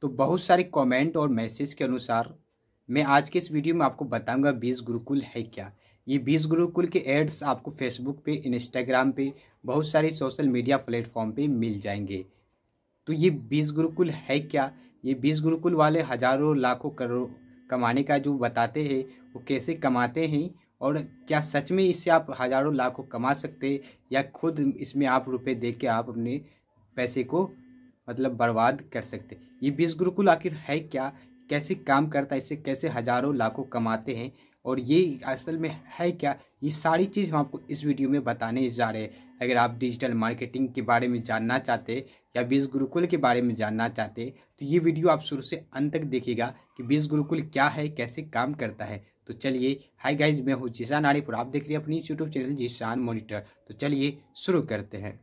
तो बहुत सारे कमेंट और मैसेज के अनुसार मैं आज के इस वीडियो में आपको बताऊंगा बीज गुरुकुल है क्या ये बीज गुरुकुल के एड्स आपको फेसबुक पे इंस्टाग्राम पे बहुत सारे सोशल मीडिया प्लेटफॉर्म पे मिल जाएंगे तो ये बीज गुरुकुल है क्या ये बीज गुरुकुल वाले हज़ारों लाखों करोड़ कमाने का जो बताते हैं वो कैसे कमाते हैं और क्या सच में इससे आप हज़ारों लाखों कमा सकते या खुद इसमें आप रुपए दे के आप अपने पैसे को मतलब बर्बाद कर सकते ये बीस गुरुकुल आखिर है क्या कैसे काम करता है इससे कैसे हजारों लाखों कमाते हैं और ये असल में है क्या ये सारी चीज़ हम आपको इस वीडियो में बताने जा रहे हैं अगर आप डिजिटल मार्केटिंग के बारे में जानना चाहते या बीस गुरुकुल के बारे में जानना चाहते तो ये वीडियो आप शुरू से अंत तक देखिएगा कि बीस गुरुकुल क्या है कैसे काम करता है तो चलिए हाय गाइज मैं हूँ जीशान आरिफ आप देख रहे हैं अपनी यूट्यूब चैनल जीशान मोनिटर तो चलिए शुरू करते हैं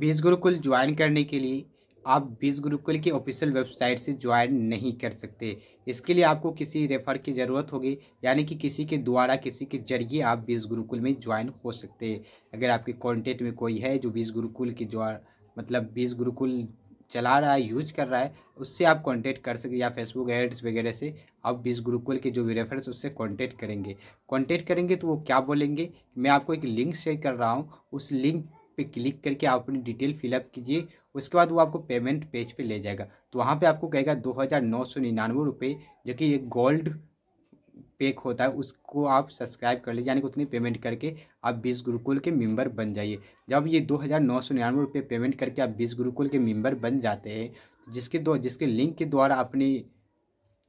बीस गुरुकुल ज्वाइन करने के लिए आप बीस गुरुकुल की ऑफिशियल वेबसाइट से ज्वाइन नहीं कर सकते इसके लिए आपको किसी रेफर की ज़रूरत होगी यानी कि किसी के द्वारा किसी के जरिए आप बीस गुरुकुल में ज्वाइन हो सकते हैं अगर आपके कॉन्टेक्ट में कोई है जो बीस गुरुकुल के द्वारा मतलब बीस गुरुकुल चला रहा है यूज कर रहा है उससे आप कांटेक्ट कर सकते या फेसबुक एड्स वगैरह से आप बीस गुरुकुल के जो भी रेफरेंस उससे कांटेक्ट करेंगे कांटेक्ट करेंगे तो वो क्या बोलेंगे मैं आपको एक लिंक शेयर कर रहा हूँ उस लिंक पे क्लिक करके आप अपनी डिटेल फिलअप कीजिए उसके बाद वो आपको पेमेंट पेज पे ले जाएगा तो वहाँ पे आपको कहेगा दो हज़ार नौ सौ निन्यानवे रुपये जो कि एक गोल्ड पैक होता है उसको आप सब्सक्राइब कर लीजिए यानी कि उतनी पेमेंट करके आप बीस गुरुकुल के मेंबर बन जाइए जब ये दो हज़ार नौ सौ निन्यानवे रुपये पेमेंट करके आप बीस गुरुकुल के मेंबर बन जाते हैं जिसके दो जिसके लिंक के द्वारा अपनी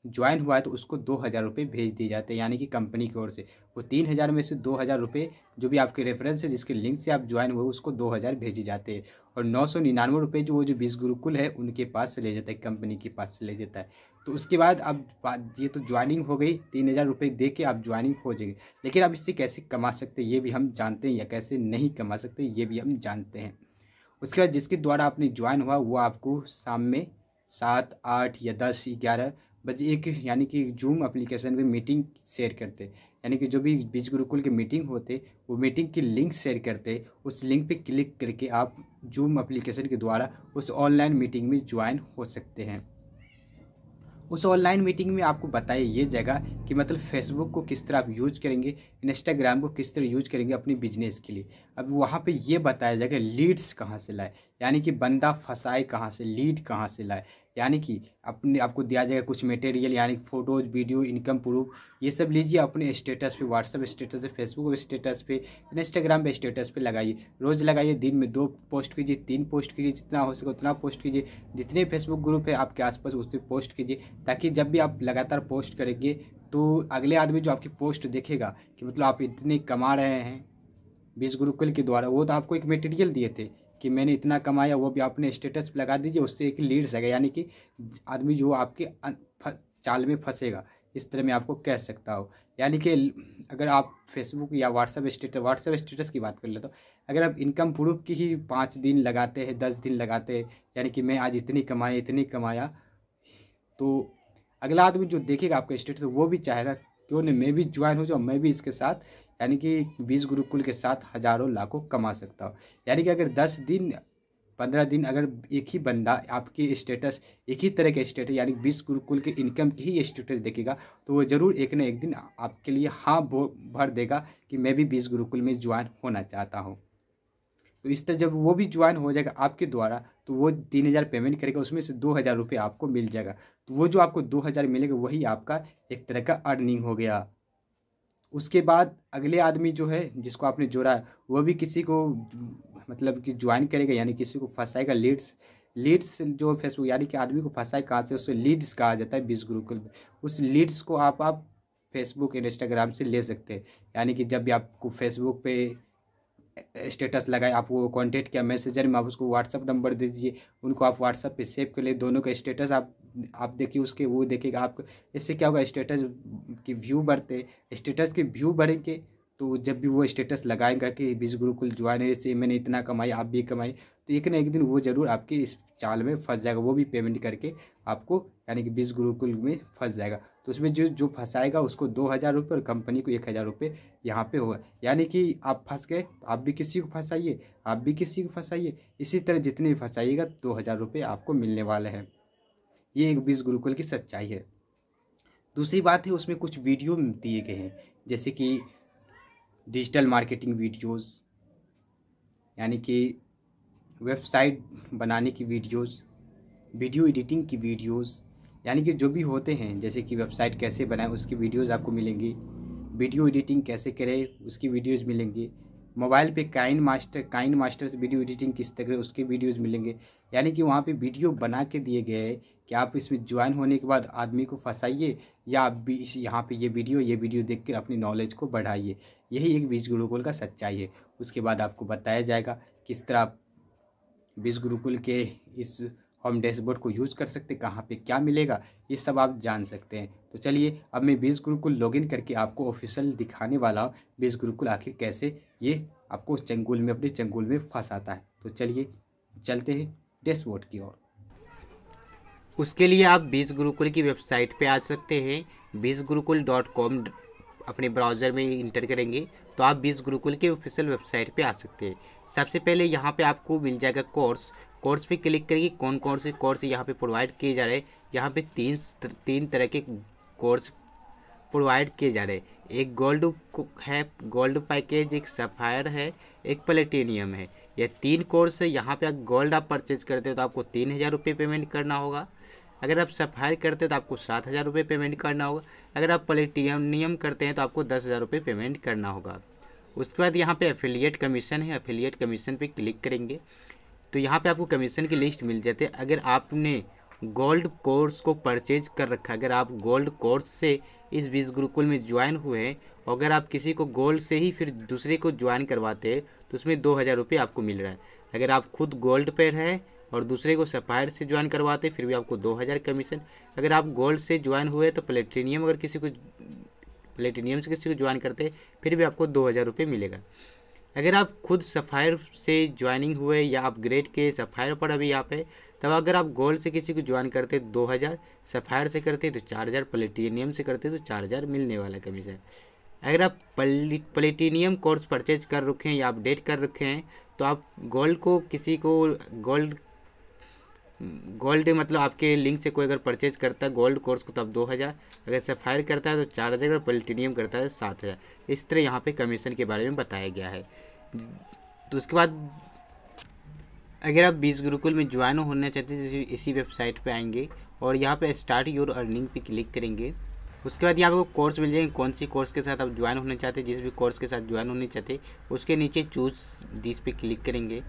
ज्वाइन हुआ है तो उसको दो हज़ार रुपये भेज दिए जाते हैं यानी कि कंपनी की ओर से वो तीन हज़ार में से दो हज़ार रुपये जो भी आपके रेफरेंस है जिसके लिंक से आप ज्वाइन हुए उसको दो हज़ार भेजे जाते हैं और नौ सौ निन्यानवे रुपये जो वो जो बीस गुरुकुल है उनके पास से ले जाता है कंपनी के पास से ले जाता है तो उसके बाद अब ये तो ज्वाइनिंग हो गई तीन हज़ार रुपये दे के आप ज्वाइनिंग हो जाएंगे लेकिन आप इससे कैसे कमा सकते हैं ये भी हम जानते हैं या कैसे नहीं कमा सकते ये भी हम जानते हैं उसके बाद जिसके द्वारा आपने ज्वाइन हुआ वो आपको शाम में सात आठ या दस ग्यारह बस एक यानी कि जूम एप्लीकेशन में मीटिंग शेयर करते यानी कि जो भी बीज गुरुकुल की मीटिंग होते वो मीटिंग की लिंक शेयर करते उस लिंक पे क्लिक करके आप जूम एप्लीकेशन के द्वारा उस ऑनलाइन मीटिंग में ज्वाइन हो सकते हैं उस ऑनलाइन मीटिंग में आपको बताइए ये जगह कि मतलब फेसबुक को किस तरह आप यूज करेंगे इंस्टाग्राम को किस तरह यूज करेंगे अपने बिजनेस के लिए अब वहाँ पे ये बताया जाएगा लीड्स कहाँ से लाए यानी कि बंदा फंसाए कहाँ से लीड कहाँ से लाए यानी कि अपने आपको दिया जाएगा कुछ मटेरियल यानी कि फ़ोटोज़ वीडियो इनकम प्रूफ ये सब लीजिए अपने स्टेटस पे व्हाट्सअप स्टेटस पे फेसबुक स्टेटस पे इंस्टाग्राम पे स्टेटस पे लगाइए रोज़ लगाइए दिन में दो पोस्ट कीजिए तीन पोस्ट कीजिए जितना हो सके उतना पोस्ट कीजिए जितने फेसबुक ग्रुप है आपके आसपास उससे पोस्ट कीजिए ताकि जब भी आप लगातार पोस्ट करेंगे तो अगले आदमी जो आपकी पोस्ट देखेगा कि मतलब आप इतने कमा रहे हैं बीस गुरुकुल के द्वारा वो तो आपको एक मटेरियल दिए थे कि मैंने इतना कमाया वो भी आपने स्टेटस लगा दीजिए उससे एक लीड्स है यानी कि आदमी जो आपके अं, चाल में फंसेगा इस तरह मैं आपको कह सकता हूँ यानी कि अगर आप फेसबुक या व्हाट्सएप स्टेटस व्हाट्सएप स्टेटस की बात कर ले तो अगर आप इनकम प्रूफ की ही पाँच दिन लगाते हैं दस दिन लगाते हैं यानी कि मैं आज इतनी कमाई इतनी कमाया तो अगला आदमी जो देखेगा आपका स्टेटस वो भी चाहेगा क्यों नहीं मैं भी ज्वाइन हो जाऊँ मैं भी इसके साथ यानी कि बीस गुरुकुल के साथ हजारों लाखों कमा सकता हो यानी कि अगर दस दिन पंद्रह दिन अगर एक ही बंदा आपके स्टेटस एक ही तरह के स्टेटस यानी बीस गुरुकुल के इनकम की ही स्टेटस देखेगा तो वो ज़रूर एक ना एक दिन आपके लिए हाँ भर देगा कि मैं भी बीस गुरुकुल में ज्वाइन होना चाहता हूँ तो इस तरह जब वो भी ज्वाइन हो जाएगा आपके द्वारा तो वो तीन हज़ार पेमेंट करेगा उसमें से दो हज़ार रुपये आपको मिल जाएगा तो वो जो आपको दो हज़ार मिलेगा वही आपका एक तरह का अर्निंग हो गया उसके बाद अगले आदमी जो है जिसको आपने जोड़ा है वह भी किसी को मतलब कि ज्वाइन करेगा यानी किसी को फंसाएगा लीड्स लीड्स जो फेसबुक यानी कि आदमी को फंसाए कहाँ से उससे लीड्स कहा जाता है बीस ग्रुप उस लीड्स को आप आप फेसबुक इंस्टाग्राम से ले सकते हैं यानी कि जब भी आपको फेसबुक पे स्टेटस लगाए आपको कांटेक्ट किया मैसेजर में आप उसको व्हाट्सअप नंबर दे दीजिए उनको आप व्हाट्सअप पे सेव कर ले दोनों का स्टेटस आप आप देखिए उसके वो देखिएगा आप इससे क्या होगा स्टेटस के व्यू बढ़ते स्टेटस के व्यू बढ़ेंगे तो जब भी वो स्टेटस लगाएगा कि बीज गुरुकुल ज्वाइन से मैंने इतना कमाई आप भी कमाई तो एक ना एक दिन वो ज़रूर आपके इस चाल में फंस जाएगा वो भी पेमेंट करके आपको यानी कि बीज गुरुकुल में फंस जाएगा तो उसमें जो जो फंसाएगा उसको दो हज़ार रुपये और कंपनी को एक हज़ार रुपये यहाँ पर होगा यानी कि आप फंस गए तो आप भी किसी को फंसाइए आप भी किसी को फंसाइए इसी तरह जितने भी फंसाइएगा दो हज़ार रुपये आपको मिलने वाले हैं ये एक बीस गुरुकुल की सच्चाई है दूसरी बात है उसमें कुछ वीडियो दिए गए हैं जैसे कि डिजिटल मार्केटिंग वीडियोस यानी कि वेबसाइट बनाने की वीडियोस वीडियो एडिटिंग की वीडियोस यानी कि जो भी होते हैं जैसे कि वेबसाइट कैसे बनाएं उसकी वीडियोस आपको मिलेंगी वीडियो एडिटिंग कैसे करें उसकी वीडियोस मिलेंगी मोबाइल पे KineMaster KineMasters video editing किस तरह उसके वीडियोज़ मिलेंगे यानी कि वहाँ पे वीडियो बना के दिए गए हैं कि आप इसमें ज्वाइन होने के बाद आदमी को फंसाइए या आप भी इस यहाँ पे ये वीडियो ये वीडियो देख कर अपनी नॉलेज को बढ़ाइए यही एक बीज गुरुकुल का सच्चाई है उसके बाद आपको बताया जाएगा किस तरह आप बीज गुरुकुल के इस हम डैशबोर्ड को यूज़ कर सकते हैं कहाँ पे क्या मिलेगा ये सब आप जान सकते हैं तो चलिए अब मैं बीज गुरुकुल लॉगिन करके आपको ऑफिशियल दिखाने वाला हूँ बीज गुरुकुल आखिर कैसे ये आपको चंगुल में अपने चंगुल में फंसाता है तो चलिए चलते हैं डैशबोर्ड की ओर उसके लिए आप बीज गुरुकुल की वेबसाइट पे आ सकते हैं बीज गुरुकुल डॉट कॉम अपने ब्राउज़र में इंटर करेंगे तो आप बीस गुरुकुल के ऑफिशियल वेबसाइट पे आ सकते हैं सबसे पहले यहाँ पे आपको मिल जाएगा कोर्स कोर्स पे क्लिक करेंगे कौन कौन से कोर्स यहाँ पे प्रोवाइड किए जा रहे हैं यहाँ पे तीन तीन तरह के कोर्स प्रोवाइड किए जा रहे हैं एक गोल्ड है गोल्ड पैकेज एक सफ़ायर है एक प्लेटिनियम है ये तीन कोर्स है यहाँ पे आप गोल्ड आप परचेज करते हो तो आपको तीन हज़ार रुपये पेमेंट करना होगा अगर आप सफ़ायर करते हो तो आपको सात हज़ार रुपये पेमेंट करना होगा अगर आप प्लेटिनियम करते हैं तो आपको दस हज़ार रुपये पेमेंट करना होगा उसके बाद यहाँ पे एफिलिएट कमीशन है एफिलिएट कमीशन पे क्लिक करेंगे तो यहाँ पे आपको कमीशन की लिस्ट मिल जाती है अगर आपने गोल्ड कोर्स को परचेज कर रखा है अगर आप गोल्ड कोर्स से इस बीस गुरुकुल में ज्वाइन हुए हैं अगर आप किसी को गोल्ड से ही फिर दूसरे को ज्वाइन करवाते हैं तो उसमें दो हज़ार रुपये आपको मिल रहा है अगर आप खुद गोल्ड पर हैं और दूसरे को सफायर से ज्वाइन करवाते फिर भी आपको दो हज़ार कमीशन अगर आप गोल्ड से ज्वाइन हुए तो प्लेटिनियम अगर किसी को प्लेटिनियम से किसी को ज्वाइन करते फिर भी आपको दो हज़ार रुपये मिलेगा अगर आप खुद सफ़ायर से ज्वाइनिंग हुए या आप ग्रेड के सफ़ायर पर अभी यहाँ पे तब अगर आप गोल्ड से किसी को ज्वाइन करते हैं दो हज़ार सफ़ायर से करते हैं तो चार हज़ार प्लेटीनियम से करते हैं तो चार हज़ार मिलने वाला कमीशन अगर आप प्लेटीनियम कोर्स परचेज कर रखे हैं या अपडेट कर रखे हैं तो आप गोल्ड को किसी को गोल्ड गोल्ड मतलब आपके लिंक से कोई अगर परचेज करता है गोल्ड कोर्स को तो आप दो हज़ार अगर सफ़ायर करता है तो चार हज़ार और प्लेटिनियम करता है तो सात हज़ार इस तरह यहाँ पे कमीशन के बारे में बताया गया है तो उसके बाद अगर आप बीस गुरुकुल में ज्वाइन होना चाहते हैं तो इसी वेबसाइट पे आएंगे और यहाँ पे स्टार्ट योर अर्निंग पे क्लिक करेंगे उसके बाद यहाँ पर कोर्स मिल जाएंगे कौन सी कोर्स के साथ आप ज्वाइन होना चाहते हैं जिस भी कोर्स के साथ ज्वाइन होना चाहते उसके नीचे चूज दिस पे क्लिक करेंगे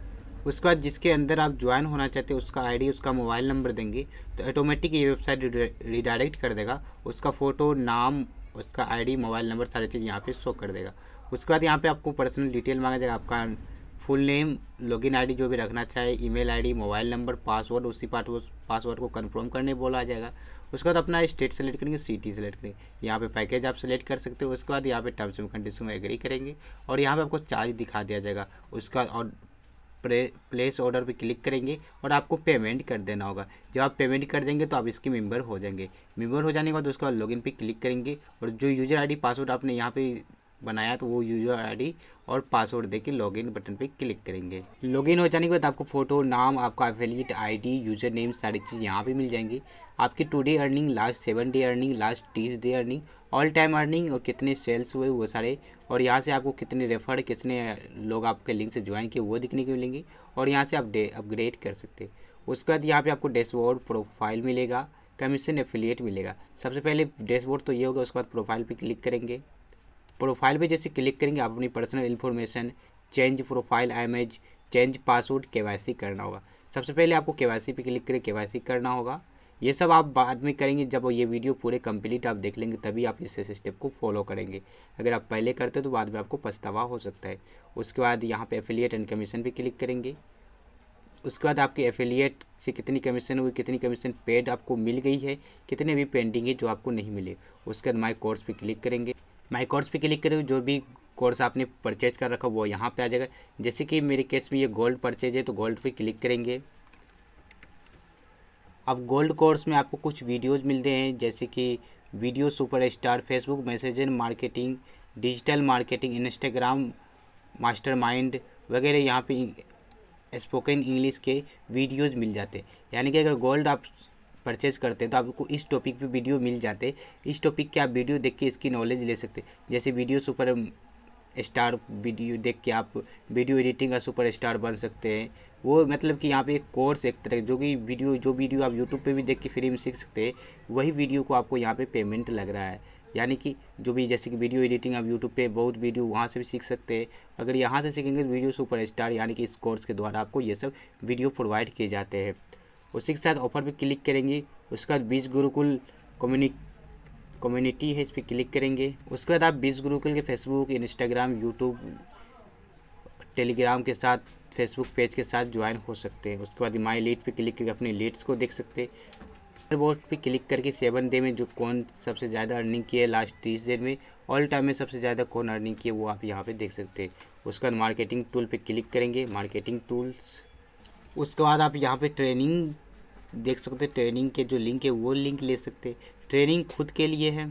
उसके बाद जिसके अंदर आप ज्वाइन होना चाहते हैं उसका आईडी उसका मोबाइल नंबर देंगे तो ऑटोमेटिक ये वेबसाइट रिडायरेक्ट कर देगा उसका फ़ोटो नाम उसका आईडी मोबाइल नंबर सारी चीज़ यहाँ पे शो कर देगा उसके बाद यहाँ पे आपको पर्सनल डिटेल मांगा जाएगा आपका फुल नेम लॉगिन आईडी जो भी रखना चाहे email ID mobile number password उसी पासवर्ड पासवर्ड को कन्फर्म करने बोला जाएगा उसके बाद अपना स्टेट सेलेक्ट करेंगे सिटी सेलेक्ट करेंगे यहाँ पे पैकेज आप सेलेक्ट कर सकते हो उसके बाद यहाँ पे टर्म्स एंड कंडीशन में एग्री करेंगे और यहाँ पे आपको चार्ज दिखा दिया जाएगा उसका और प्लेस ऑर्डर पर क्लिक करेंगे और आपको पेमेंट कर देना होगा जब आप पेमेंट कर देंगे तो आप इसके मेंबर हो जाएंगे मेंबर हो जाने के बाद उसके बाद लॉगिन पे क्लिक करेंगे और जो यूज़र आईडी पासवर्ड आपने यहाँ पे बनाया तो वो यूज़र आईडी और पासवर्ड देके लॉगिन बटन पे क्लिक करेंगे लॉगिन हो जाने के बाद आपको फ़ोटो नाम आपका एफिलिएट आईडी यूज़र नेम सारी चीज़ यहाँ पे मिल जाएंगी आपकी today earning last seven day earning last तीस day earning all time earning और कितने सेल्स हुए वो सारे और यहाँ से आपको कितने रेफर कितने लोग आपके लिंक से ज्वाइन किए वो दिखने को मिलेंगे और यहाँ से आप अपग्रेड कर सकते उसके बाद यहाँ पर आपको डैशबोर्ड प्रोफाइल मिलेगा कमीशन एफिलिएट मिलेगा सबसे पहले डैशबोर्ड तो ये होगा उसके बाद प्रोफाइल पर क्लिक करेंगे प्रोफाइल पे जैसे क्लिक करेंगे आप अपनी personal information change profile image change password के करना होगा सबसे पहले आपको के पे क्लिक करें के करना होगा ये सब आप बाद में करेंगे जब ये वीडियो पूरे कंप्लीट आप देख लेंगे तभी आप इस स्टेप को फॉलो करेंगे अगर आप पहले करते हो तो बाद में आपको पछतावा हो सकता है उसके बाद यहाँ पे एफिलिएट एंड कमीशन भी क्लिक करेंगे उसके बाद आपकी एफिलिएट से कितनी कमीशन हुई कितनी कमीशन पेड आपको मिल गई है कितने भी पेंडिंग है जो आपको नहीं मिले उसके बाद माई कोर्स भी क्लिक करेंगे माई कोर्स पे क्लिक करें जो भी कोर्स आपने परचेज कर रखा वो यहाँ पे आ जाएगा जैसे कि मेरे केस में ये गोल्ड परचेज है तो गोल्ड पे क्लिक करेंगे अब गोल्ड कोर्स में आपको कुछ वीडियोज़ मिलते हैं जैसे कि video super star Facebook messenger marketing digital marketing Instagram master mind वगैरह यहाँ पे स्पोकन इंग्लिश के वीडियोज़ मिल जाते हैं यानी कि अगर गोल्ड आप परचेज करते हैं तो आपको इस टॉपिक पे वीडियो मिल जाते इस टॉपिक के आप वीडियो देख के इसकी नॉलेज ले सकते जैसे वीडियो सुपर स्टार वीडियो देख के आप वीडियो एडिटिंग का सुपर स्टार बन सकते हैं वो मतलब कि यहाँ पे एक कोर्स एक तरह जो कि वीडियो जो वीडियो आप यूट्यूब पे भी देख के फ्री में सीख सकते हैं वही वीडियो को आपको यहाँ पे पेमेंट लग रहा है यानी कि जो भी जैसे कि वीडियो एडिटिंग आप यूट्यूब पे बहुत वीडियो वहाँ से भी सीख सकते हैं अगर यहाँ से सीखेंगे तो वीडियो सुपर स्टार यानी कि इस कोर्स के द्वारा आपको ये सब वीडियो प्रोवाइड किए जाते हैं उसी के साथ ऑफर पे क्लिक करेंगे उसके बाद बीज गुरुकुल कम्युनिक कम्युनिटी है इस पर क्लिक करेंगे उसके बाद आप बीज गुरुकुल के फेसबुक इंस्टाग्राम यूट्यूब टेलीग्राम के साथ फेसबुक पेज के साथ ज्वाइन हो सकते हैं उसके बाद माई लीड पे क्लिक करके अपने लीड्स को देख सकते हैं बोर्ड पे क्लिक करके सेवन डे में जो कौन सबसे ज़्यादा अर्निंग की है लास्ट तीस डेट में ऑल टाइम में सबसे ज़्यादा कौन अर्निंग की है वो आप यहाँ पे देख सकते हैं उसके बाद मार्केटिंग टूल पे क्लिक करेंगे मार्केटिंग टूल्स उसके बाद आप यहाँ पे ट्रेनिंग देख सकते हैं ट्रेनिंग के जो लिंक है वो लिंक ले सकते ट्रेनिंग खुद के लिए है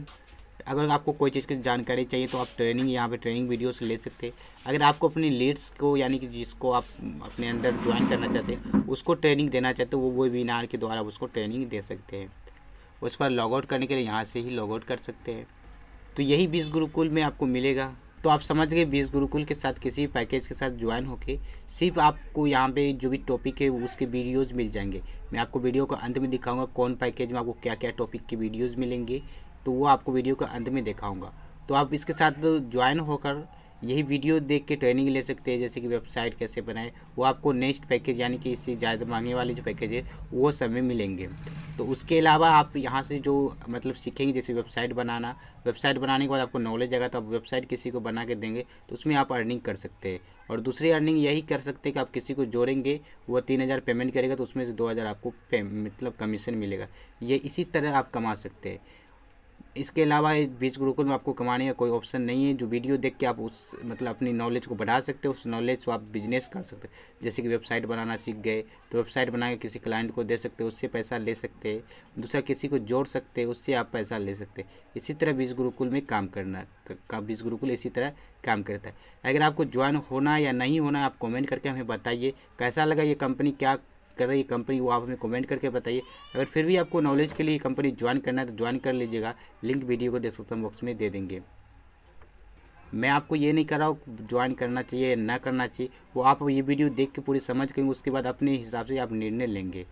अगर आपको कोई चीज़ की जानकारी चाहिए तो आप ट्रेनिंग यहाँ पे ट्रेनिंग वीडियो से ले सकते हैं अगर आपको अपनी लीड्स को यानी कि जिसको आप अपने अंदर ज्वाइन करना चाहते हैं उसको ट्रेनिंग देना चाहते हो वो वेबिनार के द्वारा उसको ट्रेनिंग दे सकते हैं उस पर लॉगआउट करने के लिए यहाँ से ही लॉगआउट कर सकते हैं तो यही बीस गुरुकुल में आपको मिलेगा तो आप समझ गए बीस गुरुकुल के साथ किसी पैकेज के साथ ज्वाइन होके सिर्फ आपको यहाँ पे जो भी टॉपिक है उसके वीडियोस मिल जाएंगे मैं आपको वीडियो को अंत में दिखाऊंगा कौन पैकेज में आपको क्या क्या टॉपिक के वीडियोस मिलेंगे तो वो आपको वीडियो के अंत में दिखाऊंगा तो आप इसके साथ ज्वाइन होकर यही वीडियो देख के ट्रेनिंग ले सकते हैं जैसे कि वेबसाइट कैसे बनाए वो आपको नेक्स्ट पैकेज यानी कि इससे ज़्यादा मांगने वाले जो पैकेज है वो सब में मिलेंगे तो उसके अलावा आप यहाँ से जो मतलब सीखेंगे जैसे वेबसाइट बनाना वेबसाइट बनाने के बाद आपको नॉलेज आएगा तो आप वेबसाइट किसी को बना के देंगे तो उसमें आप अर्निंग कर सकते हैं और दूसरी अर्निंग यही कर सकते हैं कि आप किसी को जोड़ेंगे वो तीन हज़ार पेमेंट करेगा तो उसमें से दो हज़ार आपको मतलब कमीशन मिलेगा ये इसी तरह आप कमा सकते हैं इसके अलावा बीज गुरुकुल में आपको कमाने का कोई ऑप्शन नहीं है जो वीडियो देख के आप उस मतलब अपनी नॉलेज को बढ़ा सकते हो उस नॉलेज से आप बिजनेस कर सकते हो जैसे कि वेबसाइट बनाना सीख गए तो वेबसाइट बना के किसी क्लाइंट को दे सकते हो उससे पैसा ले सकते हैं दूसरा किसी को जोड़ सकते हैं उससे आप पैसा ले सकते इसी तरह बीज गुरुकुल में काम करना का बीज गुरुकुल इसी तरह काम करता है अगर आपको ज्वाइन होना या नहीं होना आप कॉमेंट करके हमें बताइए कैसा लगा ये कंपनी क्या कर रही है कंपनी वो आप हमें कमेंट करके बताइए अगर फिर भी आपको नॉलेज के लिए कंपनी ज्वाइन करना है तो ज्वाइन कर लीजिएगा लिंक वीडियो को डिस्क्रिप्शन बॉक्स में दे देंगे मैं आपको ये नहीं कर रहा हूँ ज्वाइन करना चाहिए ना करना चाहिए वो आप ये वीडियो देख के पूरी समझ करेंगे उसके बाद अपने हिसाब से आप निर्णय लेंगे